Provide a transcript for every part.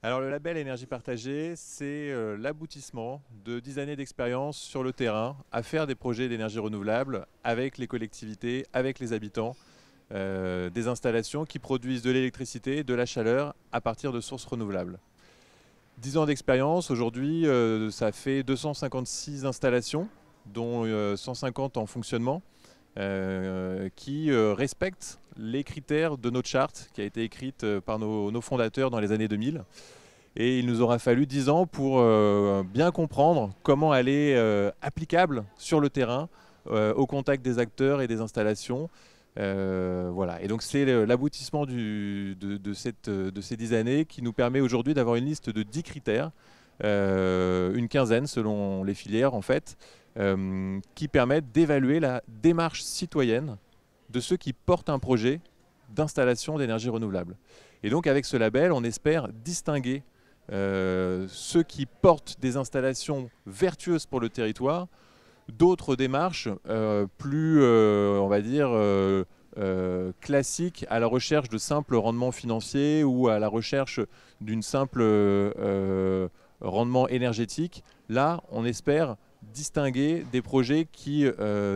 Alors le label énergie partagée, c'est euh, l'aboutissement de 10 années d'expérience sur le terrain à faire des projets d'énergie renouvelable avec les collectivités, avec les habitants, euh, des installations qui produisent de l'électricité, de la chaleur à partir de sources renouvelables. 10 ans d'expérience, aujourd'hui euh, ça fait 256 installations, dont 150 en fonctionnement, qui respectent les critères de notre charte qui a été écrite euh, par nos, fondateurs dans les années 2000. Et il nous aura fallu 10 ans pour euh, bien comprendre comment elle est euh, applicable sur le terrain, au contact des acteurs et des installations. voilà. Et donc c'est l'aboutissement de, de ces 10 années qui nous permet aujourd'hui d'avoir une liste de 10 critères, une quinzaine selon les filières en fait, qui permettent d'évaluer la démarche citoyenne de ceux qui portent un projet d'installation d'énergie renouvelable. Et donc avec ce label, on espère distinguer euh, ceux qui portent des installations vertueuses pour le territoire d'autres démarches euh, plus, euh, on va dire, classiques à la recherche de simples rendements financiers ou à la recherche d'une simple rendement énergétique. Là, on espère distinguer des projets qui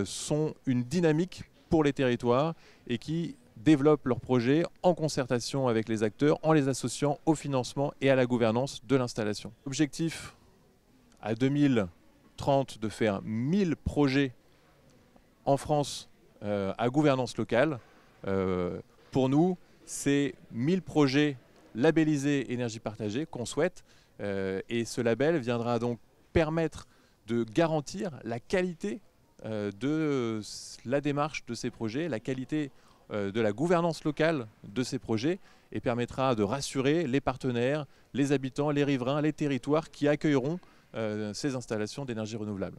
sont une dynamique pour les territoires et qui développent leurs projets en concertation avec les acteurs, en les associant au financement et à la gouvernance de l'installation. Objectif à 2030 de faire 1000 projets en France euh, à gouvernance locale. Euh, pour nous, c'est 1000 projets labellisés énergie partagée qu'on souhaite. Euh, et ce label viendra donc permettre de garantir la qualité euh, de la démarche de ces projets, la qualité euh, de la gouvernance locale de ces projets et permettra de rassurer les partenaires, les habitants, les riverains, les territoires qui accueilleront euh, ces installations d'énergie renouvelable.